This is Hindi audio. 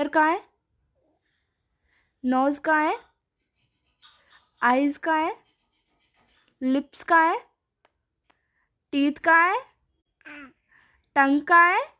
ईयर का है नोज का है आइज का है लिप्स का है टीथ का है टंग का है